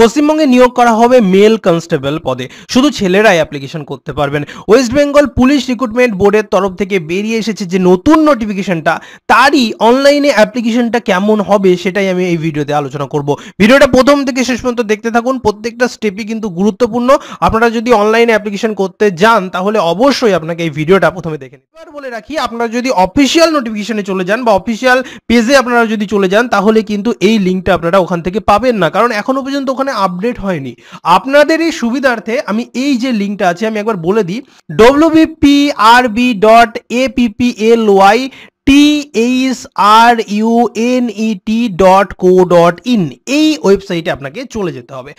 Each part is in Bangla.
পশ্চিমবঙ্গে নিয়োগ করা হবে মেল কনস্টেবল পদে শুধু ছেলেরাই অ্যাপ্লিকেশন করতে পারবেন ওয়েস্ট বেঙ্গল পুলিশ রিক্রুটমেন্ট বোর্ডের তরফ থেকে বেরিয়ে এসেছে যে নতুন নোটিফিকেশনটা তারই অনলাইনে অ্যাপ্লিকেশনটা কেমন হবে সেটাই আমি এই ভিডিওতে আলোচনা করব ভিডিওটা প্রথম থেকে শেষ পর্যন্ত দেখতে থাকুন প্রত্যেকটা স্টেপই কিন্তু গুরুত্বপূর্ণ আপনারা যদি অনলাইনে অ্যাপ্লিকেশন করতে যান তাহলে অবশ্যই আপনাকে এই ভিডিওটা প্রথমে দেখে নিন এবার বলে রাখি আপনারা যদি অফিসিয়াল নোটিফিকেশনে চলে যান বা অফিসিয়াল পেজে আপনারা যদি চলে যান তাহলে কিন্তু এই লিঙ্কটা আপনারা ওখান থেকে পাবেন না কারণ এখনও পর্যন্ত ওখানে এখানে আপডেট হয়নি আপনাদের এই সুবিধার্থে আমি এই যে লিঙ্কটা আছে আমি একবার বলে দিই WBPRB dot APPL Y THRUNET dot co dot in এই ওয়েবসাইটে আপনাকে চলে যেতে হবে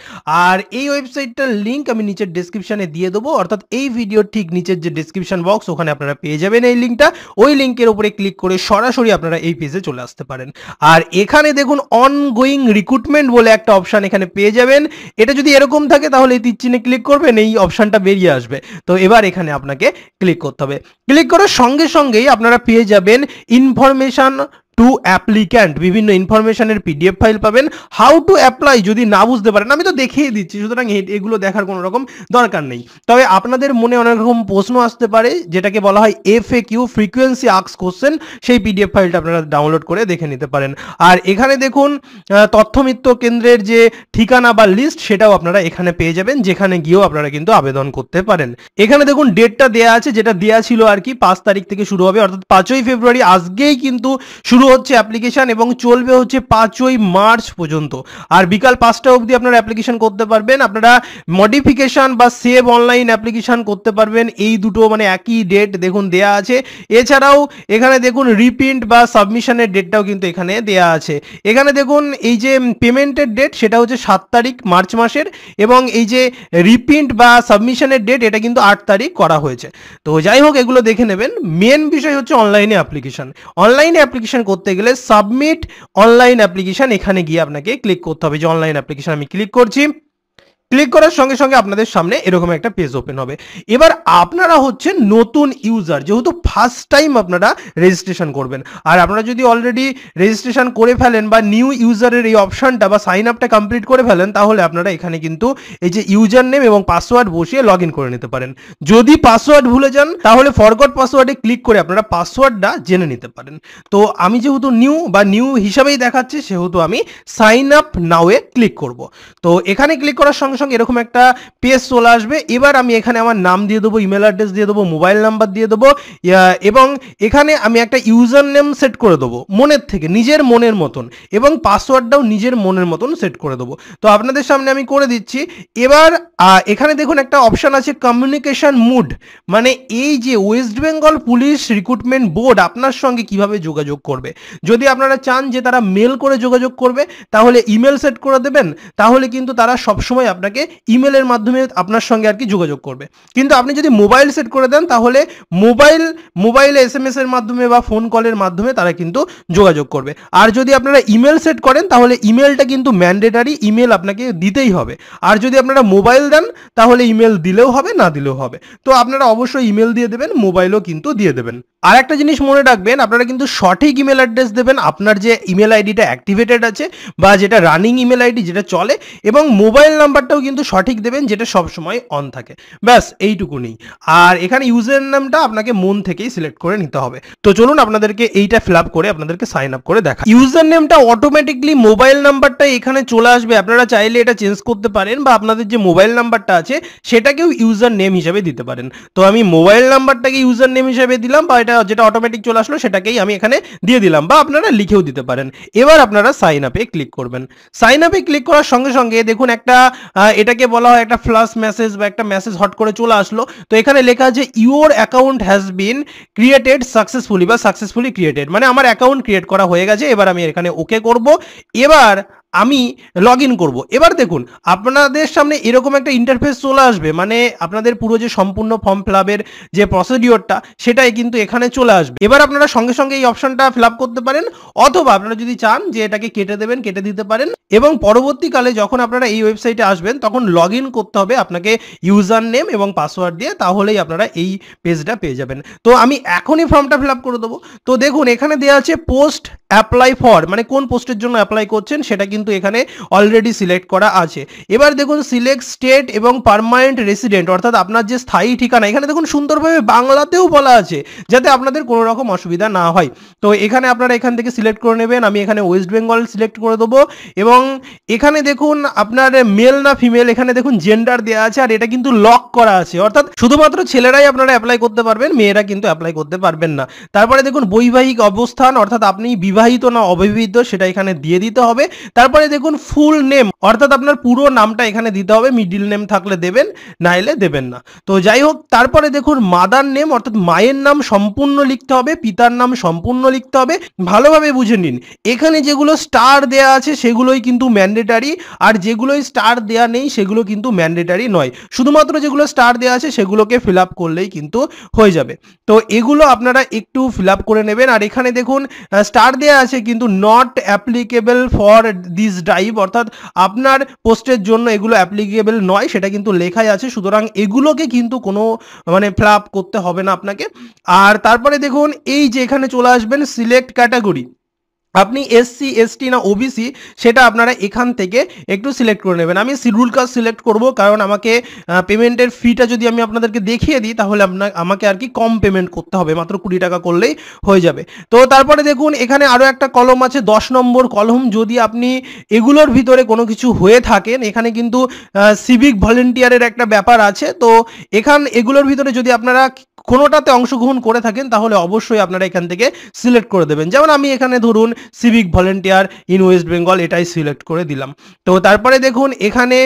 আর এই ওয়েবসাইটটার লিঙ্ক আমি নিচের ডিসক্রিপশানে দিয়ে দেবো অর্থাৎ এই ভিডিওর ঠিক নিচের যে ডিসক্রিপশান বক্স ওখানে আপনারা পেয়ে যাবেন এই লিঙ্কটা ওই লিঙ্কের উপরে ক্লিক করে সরাসরি আপনারা এই পেজে চলে আসতে পারেন আর এখানে দেখুন অনগোয়িং রিক্রুটমেন্ট বলে একটা অপশান এখানে পেয়ে যাবেন এটা যদি এরকম থাকে তাহলে এই চিহ্নে ক্লিক করবেন এই অপশানটা বেরিয়ে আসবে তো এবার এখানে আপনাকে ক্লিক করতে হবে ক্লিক করার সঙ্গে সঙ্গেই আপনারা পেয়ে যাবেন information টু অ্যাপ্লিক্যান্ট বিভিন্ন ইনফরমেশনের পিডিএফ ফাইল পাবেন হাউ টু অ্যাপ্লাই যদি না বুঝতে পারেন আমি তো দেখিয়ে দিচ্ছি সুতরাং এগুলো দেখার কোনো রকম দরকার নেই তবে আপনাদের মনে অনেক রকম প্রশ্ন আসতে পারে যেটাকে বলা হয় এফ এ কিউ ফ্রিকুয়েন্সি আক্স কোশ্চেন সেই পিডিএফ ফাইলটা আপনারা ডাউনলোড করে দেখে নিতে পারেন আর এখানে দেখুন তথ্যমিত্র কেন্দ্রের যে ঠিকানা বা লিস্ট সেটাও আপনারা এখানে পেয়ে যাবেন যেখানে গিয়েও আপনারা কিন্তু আবেদন করতে পারেন এখানে দেখুন ডেটটা দেয়া আছে যেটা দেয়া ছিল আর কি পাঁচ তারিখ থেকে শুরু হবে অর্থাৎ পাঁচই ফেব্রুয়ারি আজকেই কিন্তু শুরু শুরু হচ্ছে অ্যাপ্লিকেশান এবং চলবে হচ্ছে পাঁচই মার্চ পর্যন্ত আর বিকাল পাঁচটা অবধি আপনারা অ্যাপ্লিকেশান করতে পারবেন আপনারা মডিফিকেশান বা সেভ অনলাইন অ্যাপ্লিকেশান করতে পারবেন এই দুটো মানে একই ডেট দেখুন দেয়া আছে এছাড়াও এখানে দেখুন রিপ্রিন্ট বা সাবমিশনের ডেটটাও কিন্তু এখানে দেয়া আছে এখানে দেখুন এই যে পেমেন্টের ডেট সেটা হচ্ছে সাত তারিখ মার্চ মাসের এবং এই যে রিপ্রিন্ট বা সাবমিশনের ডেট এটা কিন্তু আট তারিখ করা হয়েছে তো যাই হোক এগুলো দেখে নেবেন মেন বিষয় হচ্ছে অনলাইনে অ্যাপ্লিকেশান অনলাইনে অ্যাপ্লিকেশান করতে গেলে সাবমিট অনলাইন অ্যাপ্লিকেশান এখানে গিয়ে আপনাকে ক্লিক করতে হবে যে অনলাইন অ্যাপ্লিকেশান আমি ক্লিক করছি ক্লিক করার সঙ্গে সঙ্গে আপনাদের সামনে এরকম একটা পেজ ওপেন হবে এবার আপনারা হচ্ছে নতুন ইউজার যেহেতু ফার্স্ট টাইম আপনারা রেজিস্ট্রেশন করবেন আর আপনারা যদি অলরেডি রেজিস্ট্রেশন করে ফেলেন বা নিউ ইউজারের এই অপশানটা বা সাইন আপটা কমপ্লিট করে ফেলেন তাহলে আপনারা এখানে কিন্তু এই যে ইউজার নেম এবং পাসওয়ার্ড বসিয়ে লগ করে নিতে পারেন যদি পাসওয়ার্ড ভুলে যান তাহলে ফরগট পাসওয়ার্ডে ক্লিক করে আপনারা পাসওয়ার্ডটা জেনে নিতে পারেন তো আমি যেহেতু নিউ বা নিউ হিসাবেই দেখাচ্ছি সেহেতু আমি সাইন আপ নাওয়ে ক্লিক করব তো এখানে ক্লিক করার সঙ্গে সঙ্গে এরকম একটা পেজ চলে আসবে এবার আমি এখানে আমার নাম দিয়ে দেবো ইমেল অ্যাড্রেস দিয়ে দেবো মোবাইল নাম্বার দিয়ে দেবো এবং এখানে আমি একটা ইউজার নেম সেট করে দেবো মনের থেকে নিজের মনের মতন এবং পাসওয়ার্ডটাও নিজের মনের মতন সেট করে দেবো তো আপনাদের সামনে আমি করে দিচ্ছি এবার এখানে দেখুন একটা অপশান আছে কমিউনিকেশান মুড মানে এই যে West Bengal police recruitment board আপনার সঙ্গে কিভাবে যোগাযোগ করবে যদি আপনারা চান যে তারা মেল করে যোগাযোগ করবে তাহলে ইমেল সেট করে দেবেন তাহলে কিন্তু তারা সবসময় আপনাকে আপনাকে ইমেলের মাধ্যমে আপনার সঙ্গে আর কি যোগাযোগ করবে কিন্তু আপনি যদি মোবাইল সেট করে দেন তাহলে মোবাইল মোবাইলে এস এম এর মাধ্যমে বা ফোন কলের মাধ্যমে তারা কিন্তু যোগাযোগ করবে আর যদি আপনারা ইমেল সেট করেন তাহলে ইমেলটা কিন্তু ম্যান্ডেটারি ইমেল আপনাকে দিতেই হবে আর যদি আপনারা মোবাইল দেন তাহলে ইমেল দিলেও হবে না দিলেও হবে তো আপনারা অবশ্যই ইমেল দিয়ে দেবেন মোবাইলও কিন্তু দিয়ে দেবেন আর একটা জিনিস মনে রাখবেন আপনারা কিন্তু সঠিক ইমেল অ্যাড্রেস দেবেন আপনার যে ইমেল আইডিটা অ্যাক্টিভেটেড আছে বা যেটা রানিং ইমেল আইডি যেটা চলে এবং মোবাইল নাম্বারটাও কিন্তু সঠিক দেবেন যেটা সবসময় অন থাকে ব্যাস এইটুকু নেই আর এখানে ইউজার নামটা আপনাকে মন থেকেই সিলেক্ট করে নিতে হবে তো চলুন আপনাদেরকে এইটা ফিল আপ করে আপনাদেরকে সাইন আপ করে দেখা ইউজার নেমটা অটোমেটিকলি মোবাইল নাম্বারটা এখানে চলে আসবে আপনারা চাইলে এটা চেঞ্জ করতে পারেন বা আপনাদের যে মোবাইল নাম্বারটা আছে সেটাকেও ইউজার নেম হিসাবে দিতে পারেন তো আমি মোবাইল নাম্বারটাকে ইউজার নেম হিসাবে দিলাম বা এটা যেটা যেটা অটোমেটিক চলে আসলো সেটাকেই আমি এখানে দিয়ে দিলাম বা আপনারা লিখেও দিতে পারেন এবার আপনারা সাইন আপে ক্লিক করবেন সাইন আপে ক্লিক করার সঙ্গে সঙ্গে দেখুন একটা এটাকে বলা হয় একটা ফ্লাস মেসেজ বা একটা মেসেজ হট করে চলে আসলো তো এখানে লেখা আছে your account has been created successfully বা সাকসেসফুলি ক্রিয়েটেড মানে আমার অ্যাকাউন্ট ক্রিয়েট করা হয়ে গেছে এবার আমি এখানে ওকে করব এবার আমি লগ ইন করবো এবার দেখুন আপনাদের সামনে এরকম একটা ইন্টারফেস চলে আসবে মানে আপনাদের পুরো যে সম্পূর্ণ ফর্ম ফিল যে প্রসিডিওরটা সেটাই কিন্তু এখানে চলে আসবে এবার আপনারা সঙ্গে সঙ্গে এই অপশনটা ফিল করতে পারেন অথবা আপনারা যদি চান যে এটাকে কেটে দেবেন কেটে দিতে পারেন এবং পরবর্তীকালে যখন আপনারা এই ওয়েবসাইটে আসবেন তখন লগ করতে হবে আপনাকে ইউজার নেম এবং পাসওয়ার্ড দিয়ে তাহলেই আপনারা এই পেজটা পেয়ে যাবেন তো আমি এখনই ফর্মটা ফিল করে দেবো তো দেখুন এখানে দেওয়া আছে পোস্ট অ্যাপ্লাই ফর মানে কোন পোস্টের জন্য অ্যাপ্লাই করছেন সেটা কিন্তু কিন্তু এখানে অলরেডি সিলেক্ট করা আছে এবার দেখুন সিলেক্ট স্টেট এবং পারমানেন্ট রেসিডেন্ট অর্থাৎ আপনার যে স্থায়ী ঠিকানা এখানে দেখুন সুন্দরভাবে বাংলাতেও বলা আছে যাতে আপনাদের কোনো রকম অসুবিধা না হয় তো এখানে আপনারা এখান থেকে সিলেক্ট করে নেবেন আমি এখানে ওয়েস্ট বেঙ্গল সিলেক্ট করে দেবো এবং এখানে দেখুন আপনার মেল না ফিমেল এখানে দেখুন জেন্ডার দেওয়া আছে আর এটা কিন্তু লক করা আছে অর্থাৎ শুধুমাত্র ছেলেরাই আপনারা অ্যাপ্লাই করতে পারবেন মেয়েরা কিন্তু অ্যাপ্লাই করতে পারবেন না তারপরে দেখুন বৈবাহিক অবস্থান অর্থাৎ আপনি বিবাহিত না অবিবাহিত সেটা এখানে দিয়ে দিতে হবে তারপর তারপরে দেখুন ফুল নেম অর্থাৎ আপনার পুরো নামটা এখানে দিতে হবে মিডিল নেম থাকলে দেবেন না এলে দেবেন না তো যাই হোক তারপরে দেখুন মাদার নেম অর্থাৎ মায়ের নাম সম্পূর্ণ লিখতে হবে পিতার নাম সম্পূর্ণ লিখতে হবে ভালোভাবে বুঝে নিন এখানে যেগুলো স্টার দেয়া আছে সেগুলোই কিন্তু ম্যান্ডেটারি আর যেগুলোই স্টার দেয়া নেই সেগুলো কিন্তু ম্যান্ডেটারি নয় শুধুমাত্র যেগুলো স্টার দেওয়া আছে সেগুলোকে ফিল আপ করলেই কিন্তু হয়ে যাবে তো এগুলো আপনারা একটু ফিল আপ করে নেবেন আর এখানে দেখুন স্টার দেয়া আছে কিন্তু not applicable for this drive অর্থাৎ আপনার পোস্টের জন্য এগুলো অ্যাপ্লিকেবল নয় সেটা কিন্তু লেখাই আছে সুতরাং এগুলোকে কিন্তু কোনো মানে ফ্লাপ করতে হবে না আপনাকে আর তারপরে দেখুন এই যে এখানে চলে আসবেন সিলেক্ট ক্যাটাগরি আপনি এসসি এসটি না ওবিসি সেটা আপনারা এখান থেকে একটু সিলেক্ট করে নেবেন আমি শিডিউল কাস্ট সিলেক্ট করব কারণ আমাকে পেমেন্টের ফিটা যদি আমি আপনাদেরকে দেখিয়ে দিই তাহলে আপনার আমাকে আর কি কম পেমেন্ট করতে হবে মাত্র কুড়ি টাকা করলেই হয়ে যাবে তো তারপরে দেখুন এখানে আরও একটা কলম আছে দশ নম্বর কলম যদি আপনি এগুলোর ভিতরে কোনো কিছু হয়ে থাকেন এখানে কিন্তু সিভিক ভলেন্টিয়ারের একটা ব্যাপার আছে তো এখান এগুলোর ভিতরে যদি আপনারা কোনোটাতে অংশগ্রহণ করে থাকেন তাহলে অবশ্যই আপনারা এখান থেকে সিলেক্ট করে দেবেন যেমন আমি এখানে ধরুন civic volunteer in West Bengal এটাই সিলেক্ট করে দিলাম তো তারপরে দেখুন এখানে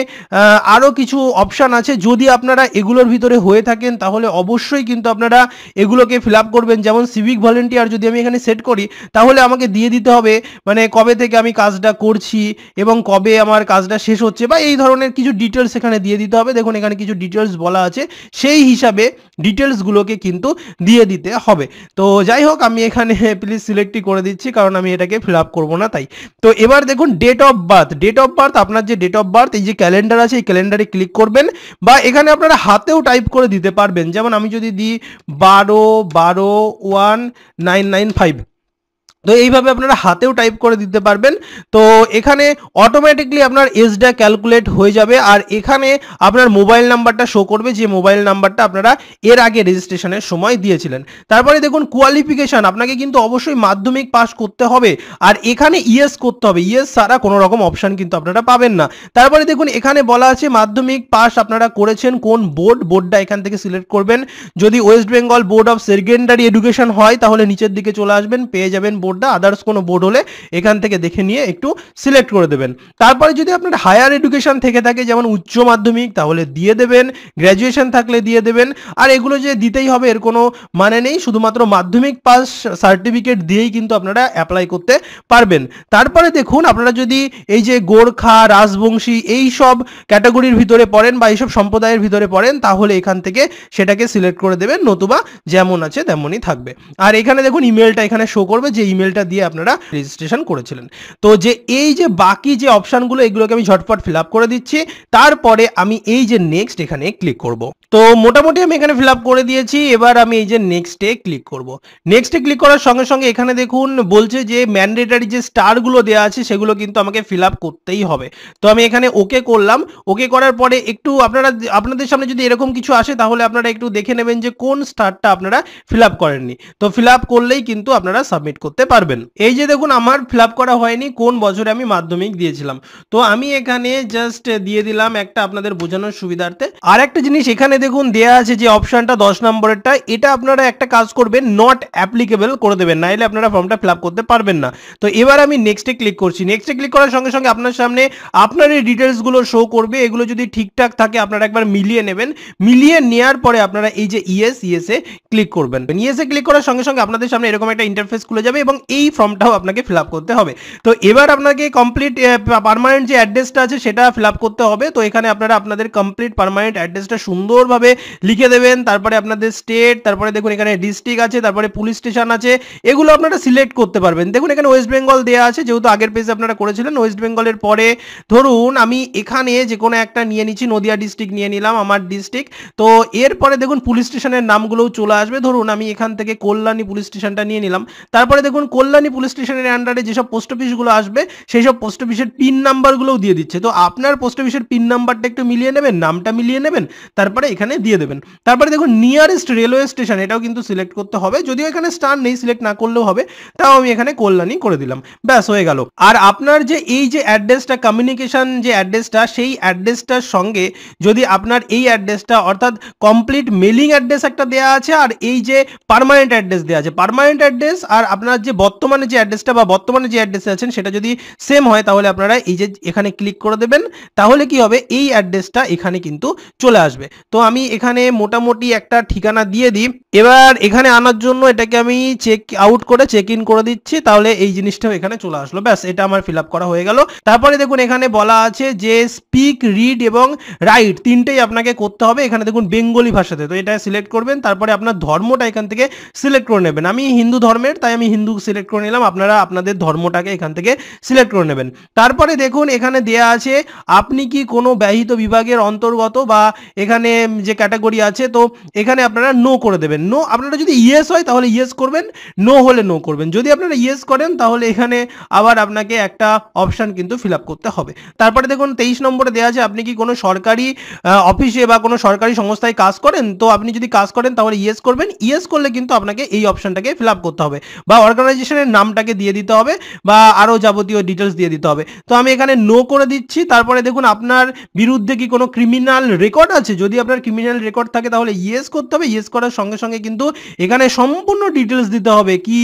আরও কিছু অপশান আছে যদি আপনারা এগুলোর ভিতরে হয়ে থাকেন তাহলে অবশ্যই কিন্তু আপনারা এগুলোকে ফিল করবেন যেমন সিভিক ভলেন্টিয়ার যদি আমি এখানে সেট করি তাহলে আমাকে দিয়ে দিতে হবে মানে কবে থেকে আমি কাজটা করছি এবং কবে আমার কাজটা শেষ হচ্ছে বা এই ধরনের কিছু ডিটেলস এখানে দিয়ে দিতে হবে দেখুন এখানে কিছু ডিটেলস বলা আছে সেই হিসাবে ডিটেলসগুলোকে আপনাকে কিন্তু দিয়ে দিতে হবে তো যাই হোক আমি এখানে প্লিজ সিলেক্টই করে দিচ্ছি কারণ আমি এটাকে ফিল আপ করবো না তাই তো এবার দেখুন date of birth date of birth আপনার যে ডেট অফ বার্থ এই যে ক্যালেন্ডার আছে এই ক্যালেন্ডারে ক্লিক করবেন বা এখানে আপনারা হাতেও টাইপ করে দিতে পারবেন যেমন আমি যদি দিই বারো বারো ওয়ান নাইন নাইন ফাইভ তো এইভাবে আপনারা হাতেও টাইপ করে দিতে পারবেন তো এখানে অটোমেটিকলি আপনার এজটা ক্যালকুলেট হয়ে যাবে আর এখানে আপনার মোবাইল নাম্বারটা শো করবে যে মোবাইল নাম্বারটা আপনারা এর আগে রেজিস্ট্রেশনের সময় দিয়েছিলেন তারপরে দেখুন কোয়ালিফিকেশান আপনাকে কিন্তু অবশ্যই মাধ্যমিক পাস করতে হবে আর এখানে ইয়েস e করতে হবে ইয়েস e ছাড়া কোনো রকম অপশান কিন্তু আপনারা পাবেন না তারপরে দেখুন এখানে বলা আছে মাধ্যমিক পাস আপনারা করেছেন কোন বোর্ড বোর্ডটা এখান থেকে সিলেক্ট করবেন যদি West Bengal board of secondary education হয় তাহলে নিচের দিকে চলে আসবেন পেয়ে যাবেন বোর্ড বোর্ডটা আদার্স কোনো বোর্ড হলে এখান থেকে দেখে নিয়ে একটু সিলেক্ট করে দেবেন তারপরে যদি আপনার হায়ার এডুকেশন থেকে থাকে যেমন উচ্চ মাধ্যমিক তাহলে দিয়ে দেবেন গ্র্যাজুয়েশান থাকলে দিয়ে দেবেন আর এগুলো যে দিতেই হবে এর কোনো মানে নেই শুধুমাত্র মাধ্যমিক পাস সার্টিফিকেট দিয়েই কিন্তু আপনারা অ্যাপ্লাই করতে পারবেন তারপরে দেখুন আপনারা যদি এই যে গোর্খা রাজবংশী এই সব ক্যাটাগরির ভিতরে পড়েন বা এইসব সম্প্রদায়ের ভিতরে পড়েন তাহলে এখান থেকে সেটাকে সিলেক্ট করে দেবেন নতুবা যেমন আছে তেমনই থাকবে আর এখানে দেখুন ইমেলটা এখানে শো করবে যে ইমেলটা দিয়ে আপনারা রেজিস্ট্রেশন করেছিলেন তো যে এই যে বাকি যে অপশানগুলো এগুলোকে আমি ঝটপট ফিল করে দিচ্ছি তারপরে আমি এই যে নেক্সট এখানে ক্লিক করব তো মোটামুটি আমি এখানে ফিল করে দিয়েছি এবার আমি এই যে নেক্সটে ক্লিক করব নেক্সটে ক্লিক করার সঙ্গে সঙ্গে এখানে দেখুন বলছে যে ম্যান্ডেটারি যে স্টারগুলো দেওয়া আছে সেগুলো কিন্তু আমাকে ফিল করতেই হবে তো আমি এখানে ওকে করলাম ওকে করার পরে একটু আপনারা আপনাদের সামনে যদি এরকম কিছু আসে তাহলে আপনারা একটু দেখে নেবেন যে কোন স্টারটা আপনারা ফিল করেননি তো ফিল করলেই কিন্তু আপনারা সাবমিট করতে পারবেন এই যে দেখুন আমার ফিল করা হয়নি কোন বছরে আমি মাধ্যমিক দিয়েছিলাম তো আমি এখানে জাস্ট দিয়ে দিলাম একটা আপনাদের বোঝানোর সুবিধার্থে আর একটা জিনিস এখানে এখানে দেখুন দেয়া আছে যে অপশানটা দশ নম্বরেরটা এটা আপনারা একটা কাজ করবেন নট অ্যাপ্লিকেবল করে দেবেন না এলে আপনারা ফর্মটা ফিল করতে পারবেন না তো এবার আমি নেক্সটে ক্লিক করছি নেক্সটে ক্লিক করার সঙ্গে সঙ্গে আপনার সামনে আপনার এই ডিটেলসগুলো শো করবে এগুলো যদি ঠিকঠাক থাকে আপনারা একবার মিলিয়ে নেবেন মিলিয়ে নেওয়ার পরে আপনারা এই যে ইএস ইয়েসে ক্লিক করবেন এ ক্লিক করার সঙ্গে সঙ্গে আপনাদের সামনে এরকম একটা ইন্টারফেস খুলে যাবে এবং এই ফর্মটাও আপনাকে ফিল করতে হবে তো এবার আপনাকে কমপ্লিট পারমানেন্ট যে অ্যাড্রেসটা আছে সেটা ফিল করতে হবে তো এখানে আপনারা আপনাদের কমপ্লিট পারমানেন্ট অ্যাড্রেসটা সুন্দর সুন্দরভাবে লিখে দেবেন তারপরে আপনাদের স্টেট তারপরে দেখুন এখানে ডিস্ট্রিক্ট আছে তারপরে পুলিশ স্টেশন আছে এগুলো আপনারা সিলেক্ট করতে পারবেন দেখুন এখানে ওয়েস্ট বেঙ্গল দেওয়া আছে যেহেতু আগের পেজে আপনারা করেছিলেন ওয়েস্ট বেঙ্গলের পরে ধরুন আমি এখানে যে কোনো একটা নিয়ে নিচ্ছি নদিয়া ডিস্ট্রিক্ট নিয়ে নিলাম আমার ডিস্ট্রিক্ট তো এরপরে দেখুন পুলিশ স্টেশনের নামগুলোও চলে আসবে ধরুন আমি এখান থেকে কল্যাণী পুলিশ স্টেশনটা নিয়ে নিলাম তারপরে দেখুন কল্যাণী পুলিশ স্টেশনের আন্ডারে যেসব পোস্ট অফিসগুলো আসবে সেই সব পোস্ট অফিসের পিন নাম্বারগুলোও দিয়ে দিচ্ছে তো আপনার পোস্ট অফিসের পিন নাম্বারটা একটু মিলিয়ে নেবেন নামটা মিলিয়ে নেবেন তারপরে এখানে দিয়ে দেবেন তারপরে দেখুন নিয়ারেস্ট রেলওয়ে স্টেশন এটাও কিন্তু সিলেক্ট করতে হবে যদিও এখানে স্টার নেই সিলেক্ট না করলেও হবে তাও আমি এখানে কল্যাণী করে দিলাম ব্যাস হয়ে গেল আর আপনার যে এই যে অ্যাড্রেসটা কমিউনিকেশন যে অ্যাড্রেসটা সেই অ্যাড্রেসটার সঙ্গে যদি আপনার এই অ্যাড্রেসটা অর্থাৎ কমপ্লিট মেলিং অ্যাড্রেস একটা দেওয়া আছে আর এই যে পারমানেন্ট অ্যাড্রেস দেওয়া আছে পারমানেন্ট অ্যাড্রেস আর আপনার যে বর্তমানে যে অ্যাড্রেসটা বা বর্তমানে যে অ্যাড্রেসে আছেন সেটা যদি সেম হয় তাহলে আপনারা এই যে এখানে ক্লিক করে দেবেন তাহলে কি হবে এই অ্যাড্রেসটা এখানে কিন্তু চলে আসবে তো আমি এখানে মোটামুটি একটা ঠিকানা দিয়ে দিই এবার এখানে আনার জন্য এটাকে আমি চেক আউট করে চেক ইন করে দিচ্ছি তাহলে এই জিনিসটাও এখানে চলে আসলো ব্যাস এটা আমার ফিল করা হয়ে গেল তারপরে দেখুন এখানে বলা আছে যে স্পিক রিড এবং রাইট তিনটেই আপনাকে করতে হবে এখানে দেখুন বেঙ্গলি ভাষাতে তো এটা সিলেক্ট করবেন তারপরে আপনার ধর্মটা এখান থেকে সিলেক্ট করে নেবেন আমি হিন্দু ধর্মের তাই আমি হিন্দু সিলেক্ট করে নিলাম আপনারা আপনাদের ধর্মটাকে এখান থেকে সিলেক্ট করে নেবেন তারপরে দেখুন এখানে দেয়া আছে আপনি কি কোনো ব্যহিত বিভাগের অন্তর্গত বা এখানে যে ক্যাটাগরি আছে তো এখানে আপনারা নো করে দেবেন নো আপনারা যদি ইয়েস হয় তাহলে ইয়েস করবেন নো হলে নো করবেন যদি আপনারা ইয়েস করেন তাহলে এখানে আবার আপনাকে একটা অপশান কিন্তু ফিল করতে হবে তারপরে দেখুন তেইশ নম্বরে দেওয়া আছে আপনি কি কোনো সরকারি অফিসে বা কোনো সরকারি সংস্থায় কাজ করেন তো আপনি যদি কাজ করেন তাহলে ইয়েস করবেন ইয়েস করলে কিন্তু আপনাকে এই অপশানটাকে ফিল করতে হবে বা অর্গানাইজেশনের নামটাকে দিয়ে দিতে হবে বা আরও যাবতীয় ডিটেলস দিয়ে দিতে হবে তো আমি এখানে নো করে দিচ্ছি তারপরে দেখুন আপনার বিরুদ্ধে কি কোনো ক্রিমিনাল রেকর্ড আছে যদি আপনার ক্রিমিনাল রেকর্ড থাকে তাহলে ইয়েস করতে হবে ইয়েস করার সঙ্গে সঙ্গে কিন্তু এখানে সম্পূর্ণ ডিটেলস দিতে হবে কি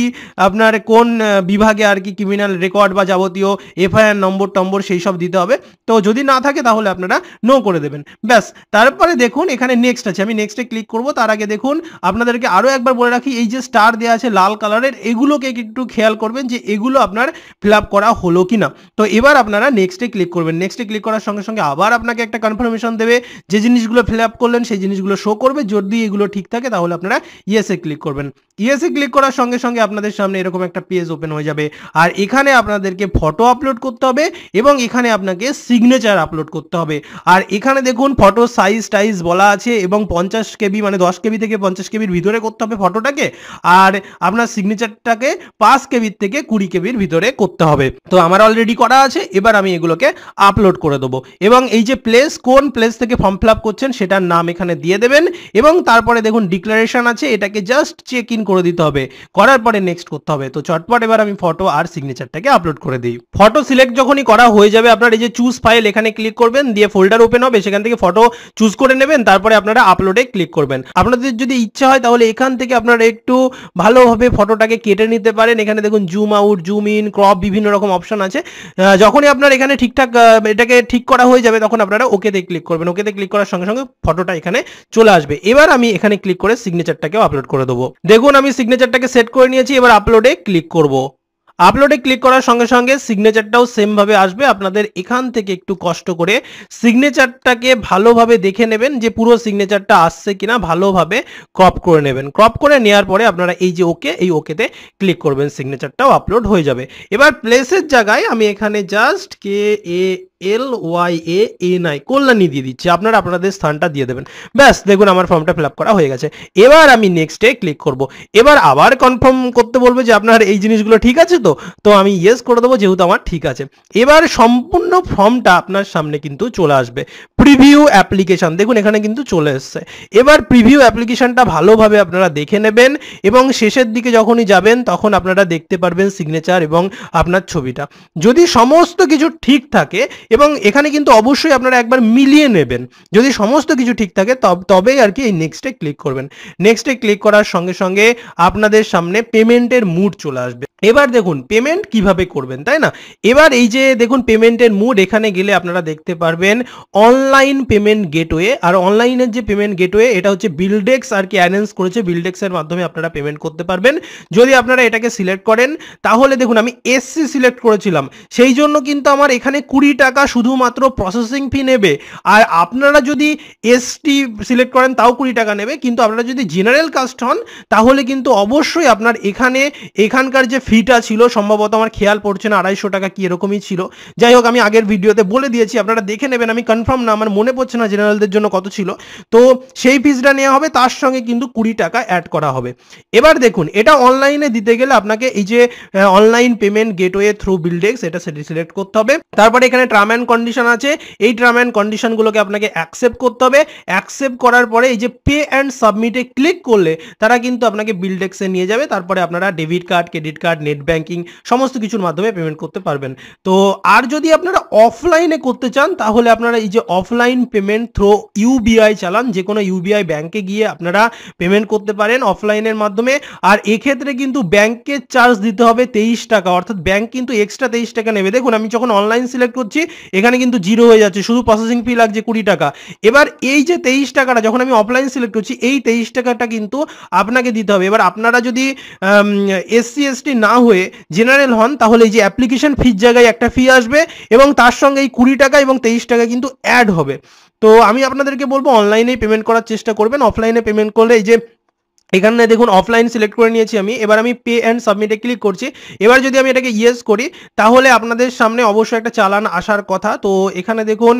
আপনার কোন বিভাগে আর কি ক্রিমিনাল রেকর্ড বা যাবতীয় এফআইআর নম্বর টম্বর সেই সব দিতে হবে তো যদি না থাকে তাহলে আপনারা নো করে দেবেন ব্যাস তারপরে দেখুন এখানে নেক্সট আছে আমি নেক্সটে ক্লিক করব তার আগে দেখুন আপনাদেরকে আরও একবার বলে রাখি এই যে স্টার দেওয়া আছে লাল কালারের এগুলোকে একটু খেয়াল করবেন যে এগুলো আপনার ফিল করা হলো কি না তো এবার আপনারা নেক্সটে ক্লিক করবেন নেক্সটে ক্লিক করার সঙ্গে সঙ্গে আবার আপনাকে একটা কনফার্মেশন দেবে যে জিনিসগুলো ফিল করলেন সেই জিনিসগুলো শো করবে যদি এগুলো ঠিক থাকে তাহলে আপনারা ইয়েসে ক্লিক করবেন ইয়েসে ক্লিক করার সঙ্গে সঙ্গে আপনাদের সামনে এরকম একটা পেজ ওপেন হয়ে যাবে আর এখানে আপনাদেরকে ফটো আপলোড করতে হবে এবং এখানে আপনাকে সিগ সিগনেচার আপলোড করতে হবে আর এখানে দেখুন ফটো সাইজ টাইজ বলা আছে এবং পঞ্চাশ কেবি মানে দশ কেবি থেকে পঞ্চাশ কেবির ভিতরে করতে হবে ফটোটাকে আর আপনার সিগনেচারটাকে পাঁচ কেবির থেকে কুড়ি কেবির ভিতরে করতে হবে তো আমার অলরেডি করা আছে এবার আমি এগুলোকে আপলোড করে দেবো এবং এই যে প্লেস কোন প্লেস থেকে ফর্ম ফিল করছেন সেটার নাম এখানে দিয়ে দেবেন এবং তারপরে দেখুন ডিক্লারেশন আছে এটাকে জাস্ট চেক ইন করে দিতে হবে করার পরে নেক্সট করতে হবে তো চটপট এবার আমি ফটো আর সিগনেচারটাকে আপলোড করে দিই ফটো সিলেক্ট যখনই করা হয়ে যাবে আপনার এই যে চুজ ফাইল এখানে ক্লিক করবেন দিয়ে ফোল্ডার ওপেন হবে সেখান থেকে ফটো চুজ করে নেবেন তারপরে আপনারা আপলোডে ক্লিক করবেন আপনাদের যদি ইচ্ছা হয় তাহলে এখান থেকে আপনারা একটু ভালোভাবে ফটোটাকে কেটে নিতে পারেন এখানে দেখুন zoom out zoom in crop বিভিন্ন রকম অপশন আছে যখনই আপনার এখানে ঠিকঠাক এটাকে ঠিক করা হয়ে যাবে তখন আপনারা ওকেতে ক্লিক করবেন ওকেতে ক্লিক করার সঙ্গে সঙ্গে ফটোটা এখানে চলে আসবে এবার আমি এখানে ক্লিক করে সিগনেচারটাকে আপলোড করে দেবো দেখুন আমি সিগনেচারটাকে সেট করে নিয়েছি এবার আপলোডে ক্লিক করবো আপলোডে ক্লিক করার সঙ্গে সঙ্গে সিগনেচারটাও সেমভাবে আসবে আপনাদের এখান থেকে একটু কষ্ট করে সিগনেচারটাকে ভালোভাবে দেখে নেবেন যে পুরো সিগনেচারটা আসছে কিনা ভালোভাবে ক্রপ করে নেবেন ক্রপ করে নেওয়ার পরে আপনারা এই যে ওকে এই ওকেতে ক্লিক করবেন সিগনেচারটাও আপলোড হয়ে যাবে এবার প্লেসের জায়গায় আমি এখানে just K A L Y A N I Kalyani দিয়ে দিচ্ছি আপনারা আপনাদের স্থানটা দিয়ে দেবেন ব্যাস দেখুন আমার ফর্মটা ফিল করা হয়ে গেছে এবার আমি নেক্সটে ক্লিক করব এবার আবার কনফার্ম করতে বলবে যে আপনার এই জিনিসগুলো ঠিক আছে তো তো আমি ইয়েস করে দেবো যেহেতু আমার ঠিক আছে এবার সম্পূর্ণ ফর্মটা আপনার সামনে কিন্তু চলে আসবে প্রিভিউ অ্যাপ্লিকেশন দেখুন এখানে কিন্তু চলে এসছে এবার প্রিভিউ অ্যাপ্লিকেশানটা ভালোভাবে আপনারা দেখে নেবেন এবং শেষের দিকে যখনই যাবেন তখন আপনারা দেখতে পারবেন সিগনেচার এবং আপনার ছবিটা যদি সমস্ত কিছু ঠিক থাকে এবং এখানে কিন্তু অবশ্যই আপনারা একবার মিলিয়ে নেবেন যদি সমস্ত কিছু ঠিক থাকে তবেই আর কি এই নেক্সটে ক্লিক করবেন নেক্সটে ক্লিক করার সঙ্গে সঙ্গে আপনাদের সামনে পেমেন্টের মুড চলে আসবে এবার দেখুন পেমেন্ট কিভাবে করবেন তাই না এবার এই যে দেখুন পেমেন্টের মুড এখানে গেলে আপনারা দেখতে পারবেন অনলাইন পেমেন্ট গেটওয়ে আর অনলাইনের যে পেমেন্ট গেটওয়ে এটা হচ্ছে বিলডেক্স আর কি অ্যারেঞ্জ করেছে বিলডেক্সের মাধ্যমে আপনারা পেমেন্ট করতে পারবেন যদি আপনারা এটাকে সিলেক্ট করেন তাহলে দেখুন আমি এসসি সিলেক্ট করেছিলাম সেই জন্য কিন্তু আমার এখানে কুড়ি টাকা টাকা শুধুমাত্র প্রসেসিং ফি নেবে আর আপনারা যদি এসটি সিলেক্ট করেন তাও কুড়ি টাকা নেবে কিন্তু আপনারা যদি জেনারেল কাস্ট হন তাহলে কিন্তু অবশ্যই আপনার এখানে এখানকার যে ফিটা ছিল সম্ভবত আমার খেয়াল পড়ছে না আড়াইশো টাকা কি এরকমই ছিল যাই হোক আমি আগের ভিডিওতে বলে দিয়েছি আপনারা দেখে নেবেন আমি কনফার্ম না আমার মনে পড়ছে না জেনারেলদের জন্য কত ছিল তো সেই ফিজটা নেওয়া হবে তার সঙ্গে কিন্তু কুড়ি টাকা অ্যাড করা হবে এবার দেখুন এটা অনলাইনে দিতে গেলে আপনাকে এই যে online payment gateway through BillDesk এটা সিলেক্ট করতে হবে তারপরে এখানে টার্ম অ্যান্ড কন্ডিশন আছে এই টার্ম অ্যান্ড কন্ডিশনগুলোকে আপনাকে অ্যাকসেপ্ট করতে হবে অ্যাকসেপ্ট করার পরে এই যে পে অ্যান্ড সাবমিটে ক্লিক করলে তারা কিন্তু আপনাকে বিলডেক্সে নিয়ে যাবে তারপরে আপনারা debit card credit card net banking সমস্ত কিছুর মাধ্যমে পেমেন্ট করতে পারবেন তো আর যদি আপনারা অফলাইনে করতে চান তাহলে আপনারা এই যে অফলাইন পেমেন্ট থ্রো ইউবিআই চালান যে কোনো ইউবিআই ব্যাঙ্কে গিয়ে আপনারা পেমেন্ট করতে পারেন অফলাইনের মাধ্যমে আর এক্ষেত্রে কিন্তু ব্যাংকের চার্জ দিতে হবে তেইশ টাকা অর্থাৎ ব্যাংক কিন্তু এক্সট্রা তেইশ টাকা নেবে দেখুন আমি যখন অনলাইন সিলেক্ট করছি এখানে কিন্তু জিরো হয়ে যাচ্ছে শুধু প্রসেসিং ফি লাগছে কুড়ি টাকা এবার এই যে তেইশ টাকাটা যখন আমি অফলাইন সিলেক্ট করছি এই তেইশ টাকাটা কিন্তু আপনাকে দিতে হবে এবার আপনারা যদি এসসি এসটি না হয়ে জেনারেল হন তাহলে এই যে অ্যাপ্লিকেশন ফির জায়গায় একটা ফি আসবে এবং তার সঙ্গে এই কুড়ি টাকা এবং তেইশ টাকা কিন্তু অ্যাড হবে তো আমি আপনাদেরকে বলবো অনলাইনেই পেমেন্ট করার চেষ্টা করবেন অফলাইনে পেমেন্ট করলে এই যে এখানে দেখুন অফলাইন সিলেক্ট করে নিয়েছি আমি এবার আমি পে অ্যান্ড সাবমিটে ক্লিক করছি এবার যদি আমি এটাকে ইয়েস করি তাহলে আপনাদের সামনে অবশ্যই একটা চালান আসার কথা তো এখানে দেখুন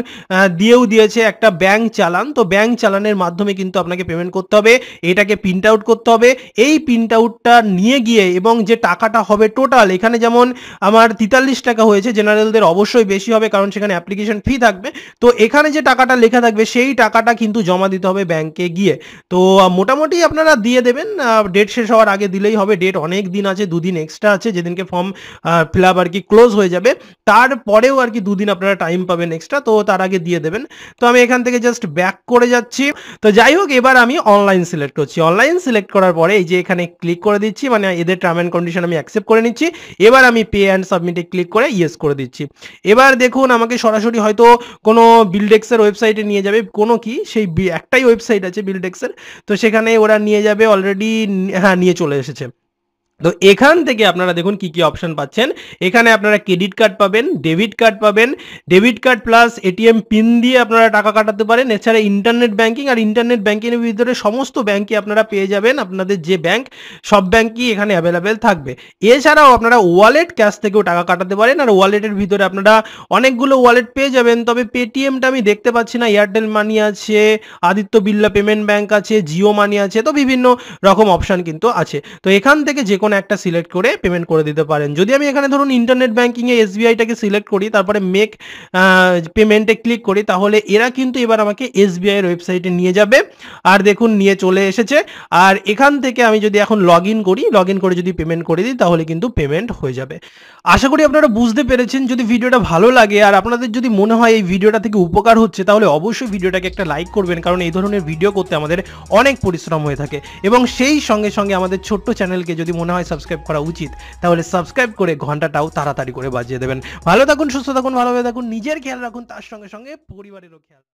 দিয়েও দিয়েছে একটা ব্যাংক চালান তো ব্যাংক চালানের মাধ্যমে কিন্তু আপনাকে পেমেন্ট করতে হবে এটাকে প্রিন্ট আউট করতে হবে এই প্রিন্ট আউটটা নিয়ে গিয়ে এবং যে টাকাটা হবে টোটাল এখানে যেমন আমার তেতাল্লিশ টাকা হয়েছে জেনারেলদের অবশ্যই বেশি হবে কারণ সেখানে অ্যাপ্লিকেশন ফি থাকবে তো এখানে যে টাকাটা লেখা থাকবে সেই টাকাটা কিন্তু জমা দিতে হবে ব্যাংকে গিয়ে তো মোটামুটি আপনারা দিয়ে দেবেন ডেট শেষ হওয়ার আগে দিলেই হবে ডেট অনেক দিন আছে দুদিন এক্সট্রা আছে যেদিনকে ফর্ম ফিল আপ আর কি ক্লোজ হয়ে যাবে তারপরেও আর কি দুদিন আপনারা টাইম পাবেন এক্সট্রা তো তার আগে দিয়ে দেবেন তো আমি এখান থেকে জাস্ট ব্যাক করে যাচ্ছি তো যাই হোক এবার আমি অনলাইন সিলেক্ট করছি অনলাইন সিলেক্ট করার পরে এই যে এখানে ক্লিক করে দিচ্ছি মানে এদের টার্ম অ্যান্ড কন্ডিশন আমি অ্যাকসেপ্ট করে নিচ্ছি এবার আমি পে অ্যান্ড সাবমিটে ক্লিক করে ইয়েস করে দিচ্ছি এবার দেখুন আমাকে সরাসরি হয়তো কোনো বিল্ডেক্সের ওয়েবসাইটে নিয়ে যাবে কোনো কি সেই একটাই ওয়েবসাইট আছে বিল্ডেক্সের তো সেখানে ওরা নিয়ে যাবে অলরেডি হ্যাঁ নিয়ে চলে এসেছে তো এখান থেকে আপনারা দেখুন কি কি অপশন পাচ্ছেন এখানে আপনারা ক্রেডিট কার্ড পাবেন ডেবিট কার্ড পাবেন debit card plus ATM PIN দিয়ে আপনারা টাকা কাটাতে পারেন এছাড়া ইন্টারনেট ব্যাঙ্কিং আর ইন্টারনেট ব্যাঙ্কিংয়ের ভিতরে সমস্ত ব্যাঙ্কই আপনারা পেয়ে যাবেন আপনাদের যে ব্যাঙ্ক সব ব্যাঙ্কই এখানে অ্যাভেলেবেল থাকবে এছাড়াও আপনারা ওয়ালেট ক্যাশ থেকেও টাকা কাটাতে পারেন আর ওয়ালেটের ভিতরে আপনারা অনেকগুলো ওয়ালেট পেয়ে যাবেন তবে পেটিএমটা আমি দেখতে পাচ্ছি না এয়ারটেল মানি আছে আদিত্য বিল্লা পেমেন্ট ব্যাঙ্ক আছে জিও মানি আছে তো বিভিন্ন রকম অপশান কিন্তু আছে তো এখান থেকে যে কোনো কোনো একটা সিলেক্ট করে পেমেন্ট করে দিতে পারেন যদি আমি এখানে ধরুন ইন্টারনেট ব্যাঙ্কিংয়ে এসবিআইটাকে সিলেক্ট করি তারপরে মেক পেমেন্টে ক্লিক করি তাহলে এরা কিন্তু এবার আমাকে এসবিআইয়ের ওয়েবসাইটে নিয়ে যাবে আর দেখুন নিয়ে চলে এসেছে আর এখান থেকে আমি যদি এখন লগ করি লগ করে যদি পেমেন্ট করে দিই তাহলে কিন্তু পেমেন্ট হয়ে যাবে আশা করি আপনারা বুঝতে পেরেছেন যদি ভিডিওটা ভালো লাগে আর আপনাদের যদি মনে হয় এই ভিডিওটা থেকে উপকার হচ্ছে তাহলে অবশ্যই ভিডিওটাকে একটা লাইক করবেন কারণ এই ধরনের ভিডিও করতে আমাদের অনেক পরিশ্রম হয়ে থাকে এবং সেই সঙ্গে সঙ্গে আমাদের ছোট্ট চ্যানেলকে যদি মনে হয় সময় সাবস্ক্রাইব করা উচিত তাহলে সাবস্ক্রাইব করে ঘন্টাটাও তাড়াতাড়ি করে বাজিয়ে দেবেন ভালো থাকুন সুস্থ থাকুন ভালোভাবে থাকুন নিজের খেয়াল রাখুন তার সঙ্গে সঙ্গে পরিবারেরও খেয়াল